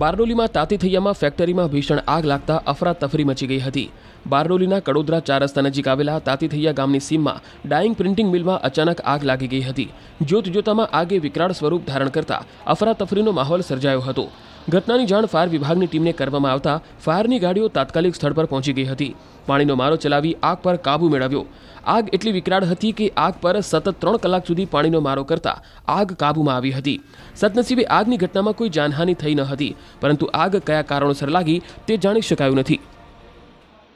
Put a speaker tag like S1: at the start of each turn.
S1: બારડોલીમાં તાતીથૈયામાં ફેક્ટરીમાં ભીષણ આગ લાગતા અફરાતફરી મચી ગઈ હતી બારડોલીના કડોદરા ચાર રસ્તા નજીક આવેલા તાતીથૈયા ગામની સીમમાં ડાઇંગ પ્રિન્ટિંગ મિલમાં અચાનક આગ લાગી ગઈ હતી જોતજોતામાં આગે વિકરાળ સ્વરૂપ ધારણ કરતા અફરાતફરીનો માહોલ સર્જાયો હતો ઘટનાની જાણ ફાયર વિભાગની ટીમને કરવામાં આવતા ફાયરની ગાડીઓ તાત્કાલિક સ્થળ પર પહોંચી ગઈ હતી પાણીનો મારો ચલાવી આગ પર કાબુ મેળવ્યો આગ એટલી વિકરાળ હતી કે આગ પર સતત ત્રણ કલાક સુધી પાણીનો મારો કરતા આગ કાબૂમાં આવી હતી સદનસીબે આગની ઘટનામાં કોઈ જાનહાની થઈ ન હતી પરંતુ આગ કયા કારણોસર લાગી તે જાણી શકાયું નથી